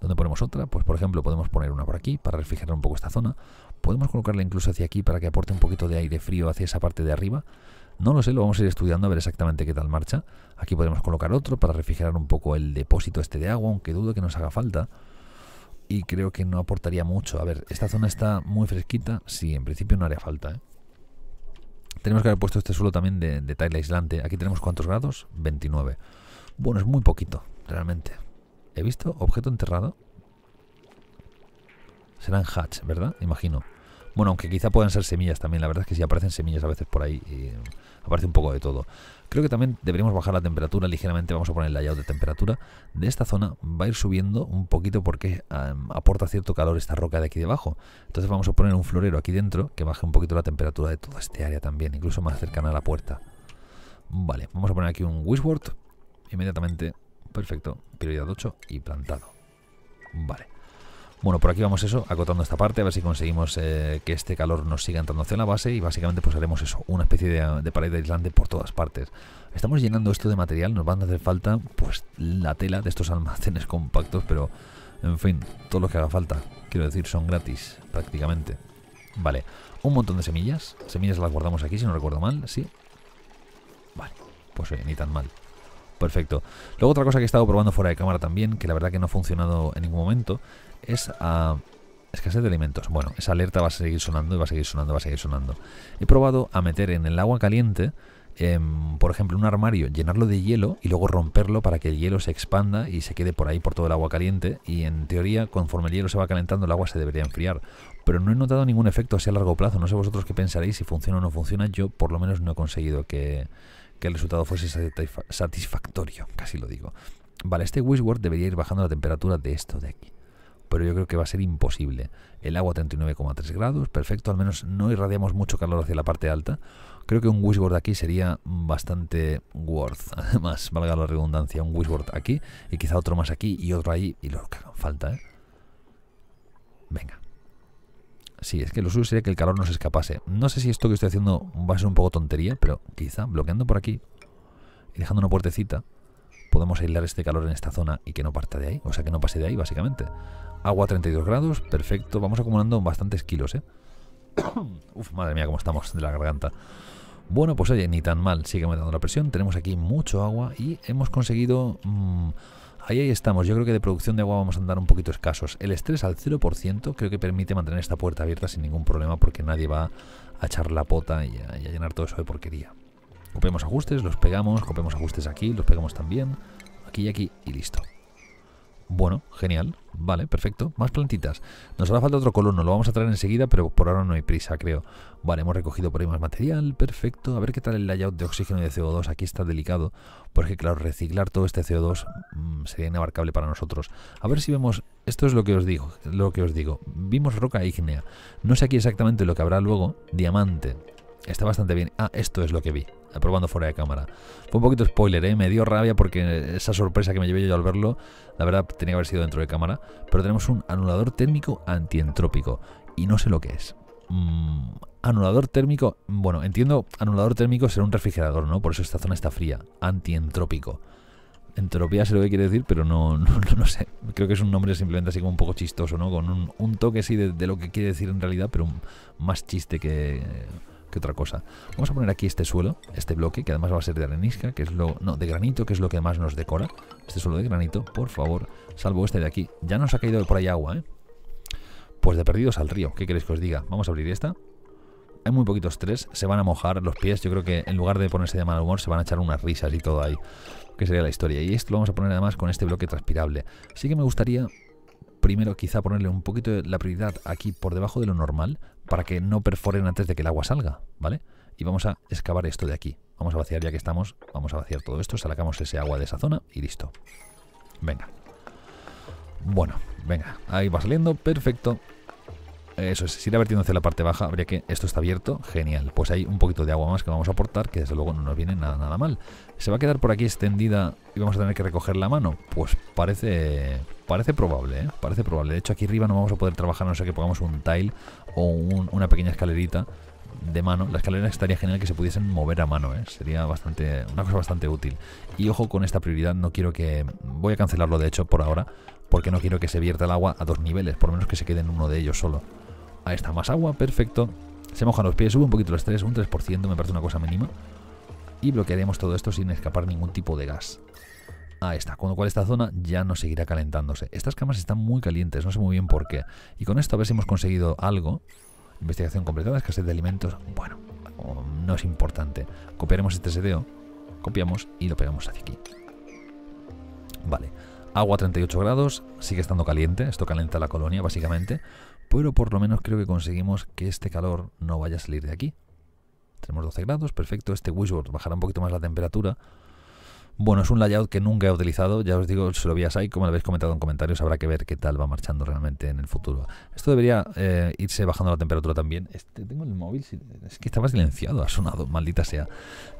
¿Dónde ponemos otra? Pues por ejemplo podemos poner una por aquí para refrigerar un poco esta zona. Podemos colocarla incluso hacia aquí para que aporte un poquito de aire frío hacia esa parte de arriba. No lo sé, lo vamos a ir estudiando a ver exactamente qué tal marcha. Aquí podemos colocar otro para refrigerar un poco el depósito este de agua, aunque dudo que nos haga falta. Y creo que no aportaría mucho. A ver, esta zona está muy fresquita. Sí, en principio no haría falta. ¿eh? Tenemos que haber puesto este suelo también de, de tile aislante. Aquí tenemos cuántos grados? 29. Bueno, es muy poquito, realmente. He visto objeto enterrado. Serán hatch, ¿verdad? Imagino. Bueno, aunque quizá puedan ser semillas también. La verdad es que si aparecen semillas a veces por ahí, eh, aparece un poco de todo. Creo que también deberíamos bajar la temperatura ligeramente. Vamos a poner el layout de temperatura de esta zona. Va a ir subiendo un poquito porque em, aporta cierto calor esta roca de aquí debajo. Entonces vamos a poner un florero aquí dentro que baje un poquito la temperatura de toda esta área también, incluso más cercana a la puerta. Vale, vamos a poner aquí un Wishword. Inmediatamente, perfecto prioridad 8 y plantado. Vale. Bueno, por aquí vamos eso, acotando esta parte, a ver si conseguimos eh, que este calor nos siga entrando hacia la base y básicamente pues haremos eso, una especie de, de pared de aislante por todas partes. Estamos llenando esto de material, nos van a hacer falta pues la tela de estos almacenes compactos, pero en fin, todo lo que haga falta, quiero decir, son gratis prácticamente. Vale, un montón de semillas, semillas las guardamos aquí si no recuerdo mal, ¿sí? Vale, pues oye, eh, ni tan mal. Perfecto. Luego otra cosa que he estado probando fuera de cámara también, que la verdad que no ha funcionado en ningún momento, es a ah, escasez de alimentos. Bueno, esa alerta va a seguir sonando y va a seguir sonando, va a seguir sonando. He probado a meter en el agua caliente, em, por ejemplo, un armario, llenarlo de hielo y luego romperlo para que el hielo se expanda y se quede por ahí por todo el agua caliente. Y en teoría, conforme el hielo se va calentando, el agua se debería enfriar. Pero no he notado ningún efecto así a largo plazo. No sé vosotros qué pensaréis, si funciona o no funciona. Yo por lo menos no he conseguido que que el resultado fuese satisfactorio, casi lo digo. Vale, este Wishword debería ir bajando la temperatura de esto de aquí. Pero yo creo que va a ser imposible. El agua 39,3 grados, perfecto, al menos no irradiamos mucho calor hacia la parte alta. Creo que un Wishword aquí sería bastante worth, además, valga la redundancia, un Wishword aquí y quizá otro más aquí y otro ahí y lo que hagan falta, ¿eh? Venga, Sí, es que lo suyo sería que el calor no se escapase. No sé si esto que estoy haciendo va a ser un poco tontería, pero quizá bloqueando por aquí y dejando una puertecita, podemos aislar este calor en esta zona y que no parta de ahí, o sea, que no pase de ahí, básicamente. Agua 32 grados, perfecto. Vamos acumulando bastantes kilos, ¿eh? Uf, madre mía, cómo estamos de la garganta. Bueno, pues oye, ni tan mal, sigue aumentando la presión. Tenemos aquí mucho agua y hemos conseguido... Mm, Ahí, estamos. Yo creo que de producción de agua vamos a andar un poquito escasos. El estrés al 0% creo que permite mantener esta puerta abierta sin ningún problema porque nadie va a echar la pota y a, llenar todo eso de porquería. Copiamos ajustes, los pegamos, Copemos ajustes aquí, los pegamos también, aquí y aquí y listo. Bueno, genial. Vale, perfecto. Más plantitas. Nos hará falta otro colono. Lo vamos a traer enseguida, pero por ahora no hay prisa, creo. Vale, hemos recogido por ahí más material. Perfecto. A ver qué tal el layout de oxígeno y de CO2. Aquí está delicado. Porque, claro, reciclar todo este CO2 mm, sería inabarcable para nosotros. A ver si vemos... Esto es lo que os digo. Lo que os digo. Vimos roca ígnea. No sé aquí exactamente lo que habrá luego. Diamante. Está bastante bien. Ah, esto es lo que vi, probando fuera de cámara. Fue un poquito spoiler, ¿eh? me dio rabia porque esa sorpresa que me llevé yo al verlo, la verdad tenía que haber sido dentro de cámara, pero tenemos un anulador térmico antientrópico y no sé lo que es. Mm, anulador térmico, bueno, entiendo, anulador térmico será un refrigerador, ¿no? Por eso esta zona está fría, antientrópico. Entropía sé lo que quiere decir, pero no, no, sé. Creo que es un nombre simplemente así como un poco chistoso, ¿no? Con un, toque así de, de, lo que quiere decir en realidad, pero más chiste que ¿Qué otra cosa. Vamos a poner aquí este suelo, este bloque, que además va a ser de arenisca, que es lo... no, de granito, que es lo que más nos decora. Este suelo de granito, por favor, salvo este de aquí. Ya nos ha caído por ahí agua, ¿eh? Pues de perdidos al río, ¿qué queréis que os diga? Vamos a abrir esta. Hay muy poquitos tres, se van a mojar los pies. Yo creo que en lugar de ponerse de mal humor, se van a echar unas risas y todo ahí. Que sería la historia. Y esto lo vamos a poner además con este bloque transpirable. Sí que me gustaría primero quizá ponerle un poquito de la prioridad aquí por debajo de lo normal para que no perforen antes de que el agua salga, ¿vale? Y vamos a excavar esto de aquí. Vamos a vaciar ya que estamos, vamos a vaciar todo esto, sacamos ese agua de esa zona y listo. Venga. Bueno, venga, ahí va saliendo, perfecto. Eso es, si irá hacia la parte baja, habría que... Esto está abierto, genial. Pues hay un poquito de agua más que vamos a aportar, que desde luego no nos viene nada, nada mal. ¿Se va a quedar por aquí extendida y vamos a tener que recoger la mano? Pues parece... Parece probable, ¿eh? Parece probable. De hecho, aquí arriba no vamos a poder trabajar no sé que pongamos un tile o una pequeña escalerita de mano. La escalera estaría genial que se pudiesen mover a mano, ¿eh? sería bastante una cosa bastante útil. Y ojo con esta prioridad, no quiero que... Voy a cancelarlo de hecho por ahora, porque no quiero que se vierta el agua a dos niveles, por lo menos que se quede en uno de ellos solo. Ahí está, más agua, perfecto. Se mojan los pies, sube un poquito los estrés, un 3%, me parece una cosa mínima. Y bloquearemos todo esto sin escapar ningún tipo de gas. Ahí está, con lo cual esta zona ya no seguirá calentándose. Estas camas están muy calientes, no sé muy bien por qué. Y con esto a ver si hemos conseguido algo. Investigación completada, escasez de alimentos. Bueno, no es importante. Copiaremos este sedeo, copiamos y lo pegamos hacia aquí. Vale, agua a 38 grados, sigue estando caliente, esto calenta la colonia básicamente pero por lo menos creo que conseguimos que este calor no vaya a salir de aquí. Tenemos 12 grados, perfecto. Este wishboard bajará un poquito más la temperatura. Bueno, es un layout que nunca he utilizado, ya os digo, se lo vi a como lo habéis comentado en comentarios, habrá que ver qué tal va marchando realmente en el futuro. Esto debería eh, irse bajando la temperatura también. Este, tengo el móvil, es que estaba silenciado, ha sonado, maldita sea.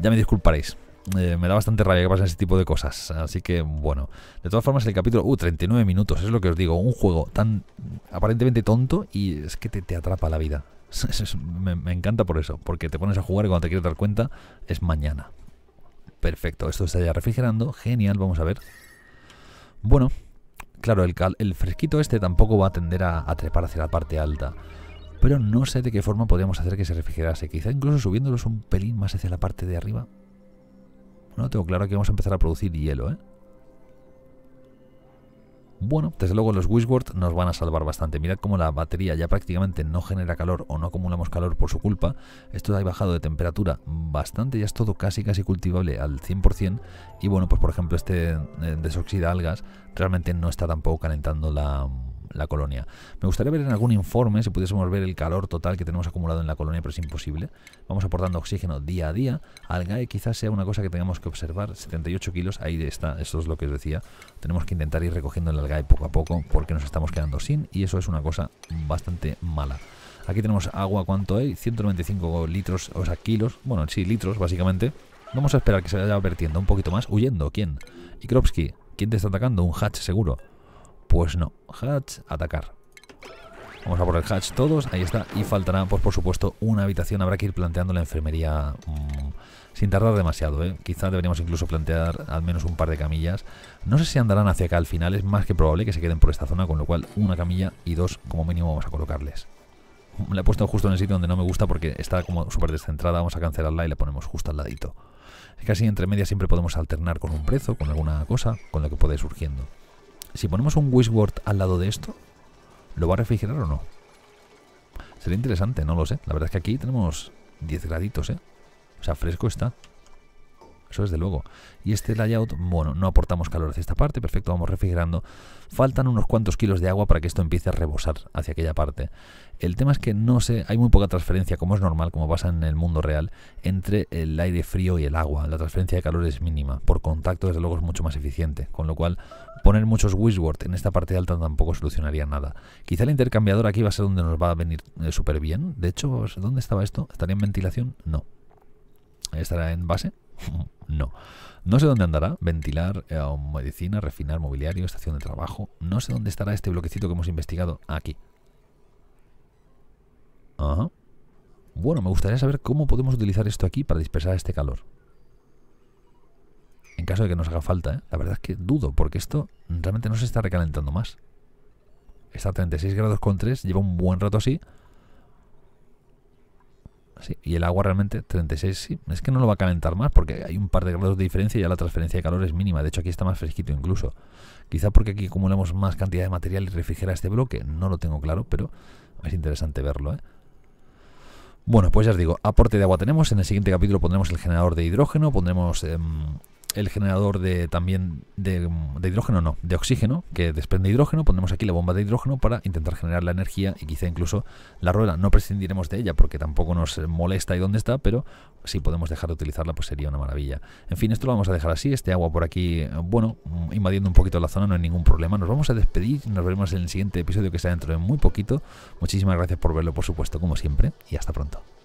Ya me disculparéis. Eh, me da bastante rabia que pasen ese tipo de cosas. Así que, bueno. De todas formas, el capítulo... Uh, 39 minutos, es lo que os digo. Un juego tan aparentemente tonto y es que te, te atrapa la vida. me, encanta por eso. Porque te pones a jugar y cuando te quieres dar cuenta es mañana. Perfecto, esto está ya refrigerando. Genial, vamos a ver. Bueno, claro, el, el fresquito este tampoco va a tender a, a, trepar hacia la parte alta. Pero no sé de qué forma podríamos hacer que se refrigerase. Quizá incluso subiéndolos un pelín más hacia la parte de arriba no tengo claro que vamos a empezar a producir hielo, ¿eh? Bueno, desde luego los Wishworth nos van a salvar bastante. Mirad cómo la batería ya prácticamente no genera calor o no acumulamos calor por su culpa. Esto ha bajado de temperatura bastante, ya es todo casi casi cultivable al 100%. Y bueno, pues por ejemplo este eh, desoxida algas realmente no está tampoco calentando la, la colonia. Me gustaría ver en algún informe si pudiésemos ver el calor total que tenemos acumulado en la colonia, pero es imposible. Vamos aportando oxígeno día a día. y quizás sea una cosa que tengamos que observar. 78 kilos, ahí está, eso es lo que os decía. Tenemos que intentar ir recogiendo el algae poco a poco porque nos estamos quedando sin y eso es una cosa bastante mala. Aquí tenemos agua, ¿cuánto hay? 195 litros, o sea, kilos. Bueno, sí, litros, básicamente. Vamos a esperar que se vaya vertiendo un poquito más. Huyendo, ¿quién? Kropsky, ¿quién te está atacando? Un hatch, seguro. Pues no. Hatch, atacar. Vamos a por el hatch todos, ahí está. Y faltará, pues por supuesto, una habitación. Habrá que ir planteando la enfermería mm, sin tardar demasiado. ¿eh? Quizá deberíamos incluso plantear al menos un par de camillas. No sé si andarán hacia acá al final, es más que probable que se queden por esta zona, con lo cual una camilla y dos como mínimo vamos a colocarles. La he puesto justo en el sitio donde no me gusta porque está como súper descentrada. Vamos a cancelarla y la ponemos justo al ladito. Es Casi entre medias siempre podemos alternar con un prezo, con alguna cosa, con lo que puede ir surgiendo. Si ponemos un wishboard al lado de esto, ¿lo va a refrigerar o no? Sería interesante, no lo sé. La verdad es que aquí tenemos 10 graditos, ¿eh? O sea, fresco está. Eso desde luego. Y este layout, bueno, no aportamos calor hacia esta parte, perfecto, vamos refrigerando. Faltan unos cuantos kilos de agua para que esto empiece a rebosar hacia aquella parte. El tema es que no sé, hay muy poca transferencia, como es normal, como pasa en el mundo real, entre el aire frío y el agua. La transferencia de calor es mínima. Por contacto, desde luego, es mucho más eficiente. Con lo cual, Poner muchos Wishword en esta parte alta tampoco solucionaría nada. Quizá el intercambiador aquí va a ser donde nos va a venir eh, súper bien. De hecho, ¿dónde estaba esto? ¿Estaría en ventilación? No. ¿Estará en base? no. No sé dónde andará. Ventilar, eh, medicina, refinar, mobiliario, estación de trabajo. No sé dónde estará este bloquecito que hemos investigado. Aquí. Bueno, me gustaría saber cómo podemos utilizar esto aquí para dispersar este calor caso de que nos haga falta, ¿eh? la verdad es que dudo, porque esto realmente no se está recalentando más. Está a 36 grados con 3, lleva un buen rato así. y el agua realmente, 36, sí, es que no lo va a calentar más porque hay un par de grados de diferencia y ya la transferencia de calor es mínima. De hecho, aquí está más fresquito incluso. Quizá porque aquí acumulamos más cantidad de material y refrigera este bloque, no lo tengo claro, pero es interesante verlo. ¿eh? Bueno, pues ya os digo, aporte de agua tenemos. En el siguiente capítulo pondremos el generador de hidrógeno, pondremos em, el generador de también de, hidrógeno, no, de oxígeno, que desprende hidrógeno, ponemos aquí la bomba de hidrógeno para intentar generar la energía y quizá incluso la rueda. No prescindiremos de ella porque tampoco nos molesta y dónde está, pero si podemos dejar de utilizarla pues sería una maravilla. En fin, esto lo vamos a dejar así, este agua por aquí, bueno, invadiendo un poquito la zona no hay ningún problema. Nos vamos a despedir, nos veremos en el siguiente episodio que sea dentro de muy poquito. Muchísimas gracias por verlo, por supuesto, como siempre, y hasta pronto.